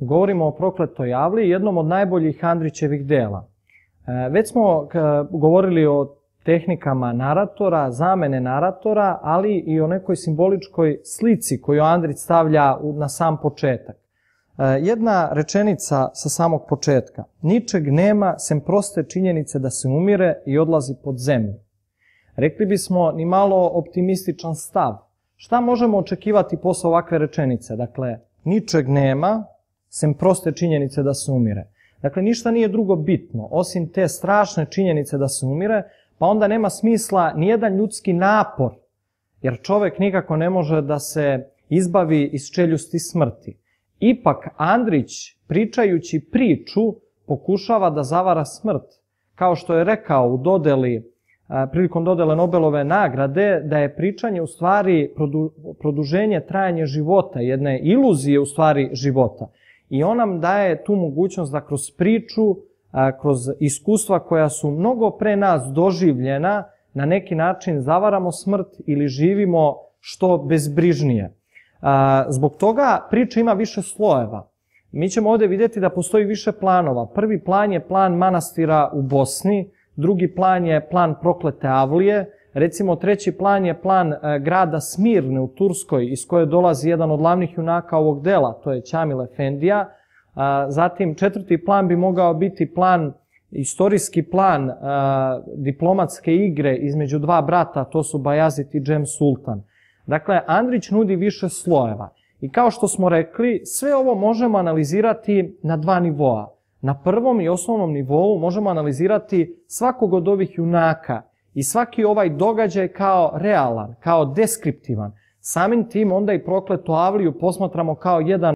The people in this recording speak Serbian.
govorimo o prokletoj javli, jednom od najboljih Andrićevih dela. E, već smo govorili o tehnikama naratora, zamene naratora, ali i o nekoj simboličkoj slici koju Andrić stavlja na sam početak. E, jedna rečenica sa samog početka. Ničeg nema sem proste činjenice da se umire i odlazi pod zemlju. Rekli bismo ni malo optimističan stav. Šta možemo očekivati posle ovakve rečenice? Dakle, ničeg nema, sem proste činjenice da se umire. Dakle, ništa nije drugo bitno, osim te strašne činjenice da se umire, pa onda nema smisla nijedan ljudski napor, jer čovek nikako ne može da se izbavi iz čeljusti smrti. Ipak Andrić, pričajući priču, pokušava da zavara smrt. Kao što je rekao u dodeli, e, prilikom dodele Nobelove nagrade, da je pričanje u stvari produženje trajanja života, jedne iluzije u stvari života. I on nam daje tu mogućnost da kroz priču, kroz iskustva koja su mnogo pre nas doživljena, na neki način zavaramo smrt ili živimo što bezbrižnije. Zbog toga priča ima više slojeva. Mi ćemo ovde vidjeti da postoji više planova. Prvi plan je plan manastira u Bosni, drugi plan je plan proklete avlije, Recimo, treći plan je plan e, grada Smirne u Turskoj, iz koje dolazi jedan od glavnih junaka ovog dela, to je Ćamil Efendija. A, e, zatim, četvrti plan bi mogao biti plan, istorijski plan e, diplomatske igre između dva brata, to su Bajazit i Džem Sultan. Dakle, Andrić nudi više slojeva. I kao što smo rekli, sve ovo možemo analizirati na dva nivoa. Na prvom i osnovnom nivou možemo analizirati svakog od ovih junaka – I svaki ovaj događaj kao realan, kao deskriptivan. Samim tim onda i prokletu avliju posmatramo kao jedan